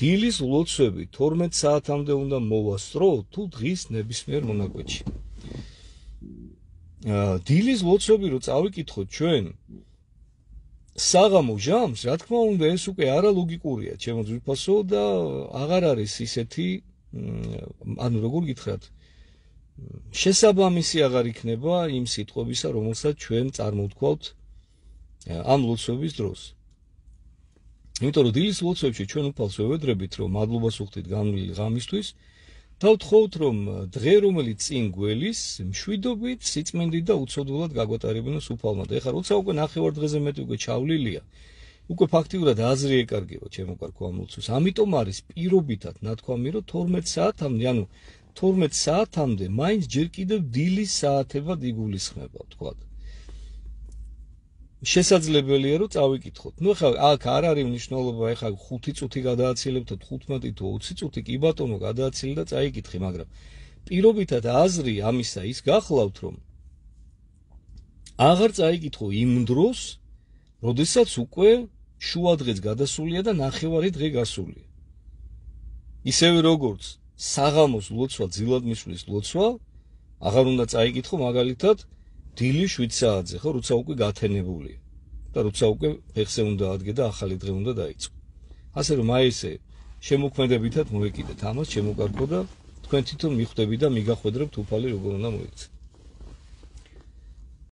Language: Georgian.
დილის ლოცვები 12 საათამდე უნდა მოვასწრო თუ დღის ნებისმიერ მონაკვეთში. აა დილის ლოცვები რო წავიკითხოთ ჩვენ საღამო ჟამს, რა თქმა უნდა, ეს უკვე არალოგიკურია, ჩემო ძვირფასო და აღარ არის ისეთი ანუ როგორ გითხრათ შესაბამისი აღარ იქნება იმ სიტყვებისა, რომელსაც ჩვენ წარმოთქვავთ ამ ლოცვების დროს. იმიტომ რომ დილის ლოცვებში ჩვენ უფალს ვევედრებით რომ მადლობას უხდით გამილი ღამისთვის და ვთხოვთ რომ დღე რომელიც წინ გველის მშვიდობით სიწმენდით და უცოდულად გაგვატარებინოს უფალმა და ეხლა როცა უკვე ნახევარ დღეზე მეტი უკვე ჩავლილია უკვე ფაქტიურად აზრი ეკარგება ჩემო კარქო ამ ლოცვის ამიტომ არის პირობითად ნათქვამი რომ 12 საათამდე ანუ 12 საათამდე მაინც ჯერ კიდევ დილის საათებად იგულისხმება თქვათ შესაძლებელია რომ წავიკითხოთ. ნუ ხა აქ არ არის მნიშვნელობა, ეხა 5 წუთი გადააცილებთ, 15 თუ 20 წუთი კი ბატონო გადააცილი და წაიკითხე, მაგრამ პირობითად აზრი ამისა ის გახლავთ რომ აღარ წაიკითხო იმ დროს, როდესაც უკვე შუა დღეს გადასულია და ნახევარი დღე გასულია. ისევე როგორც საღამოს ლოცვა, ძილად მისვლის ლოცვა, აღარ უნდა წაიკითხო მაგალითად 12 დილი 7 საათზე, ხო, როცა უკვე გათენებული და როცა უკვე ფეხზე უნდა ადგე და ახალი დღე უნდა დაიწყო. ასე რომ აი ესე შემოქმედებითად მოეკიდეთ ამას, შემოგარკვევა და თქვენ თვითონ მიხვდები და მიგახვედრებთ უფალი როგორ უნდა მოიქცე.